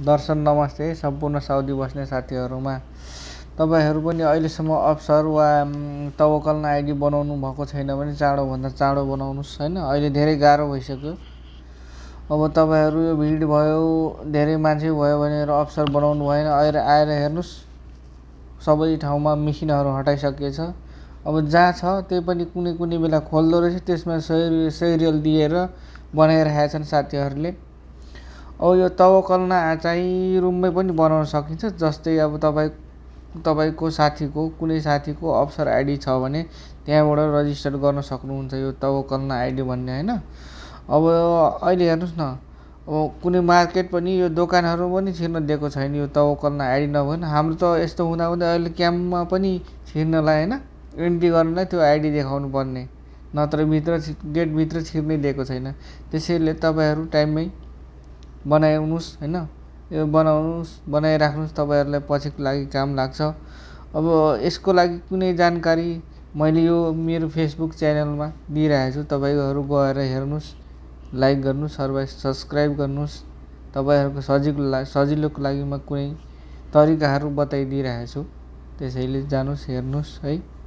दर्शन नमस्ते सम्पूर्ण साउदी बस्ने साथीहरूमा तपाईँहरू पनि अहिलेसम्म अप्सर वा तवकल आइडी बनाउनु भएको छैन भने चाँडोभन्दा चाँडो बनाउनुहोस् होइन अहिले धेरै गाह्रो भइसक्यो अब तपाईँहरू यो भिड भयो धेरै मान्छे भयो भनेर अफसर बनाउनु भएन अहिले आएर हेर्नुहोस् सबै ठाउँमा मेसिनहरू हटाइसकिएछ अब जहाँ छ त्यही पनि कुनै कुनै बेला खोल्दो रहेछ त्यसमा सही सही दिएर बनाइरहेका छन् साथीहरूले अब यो तवकलना चाहिँ रुममै पनि बनाउन सकिन्छ जस्तै अब तपाईँ तपाईँको साथीको कुनै साथीको अफसर आइडी छ भने त्यहाँबाट रजिस्टर गर्न सक्नुहुन्छ यो तवकलना आइडी भन्ने होइन अब अहिले हेर्नुहोस् न अब कुनै मार्केट पनि यो दोकानहरू पनि छिर्न दिएको छैन यो तवकलना आइडी नभएन हाम्रो त यस्तो हुँदा हुँदै अहिले क्याम्पमा पनि छिर्नलाई होइन एन्ट्री गर्नलाई त्यो आइडी देखाउनु पर्ने नत्र भित्र गेटभित्र छिर्नै दिएको छैन त्यसैले तपाईँहरू टाइममै बनाउनुहोस् होइन यो बनाउनुहोस् बनाइराख्नुहोस् तपाईँहरूलाई पछिको लागि काम लाग्छ अब यसको लागि कुनै जानकारी मैले यो मेरो फेसबुक च्यानलमा दिइरहेको छु तपाईँहरू गएर हेर्नुहोस् लाइक गर्नुहोस् सर्भाइ सब्सक्राइब गर्नुहोस् तपाईँहरूको सजिलो ला सजिलोको लागि म कुनै तरिकाहरू बताइदिइरहेको छु त्यसैले जानुहोस् हेर्नुहोस् है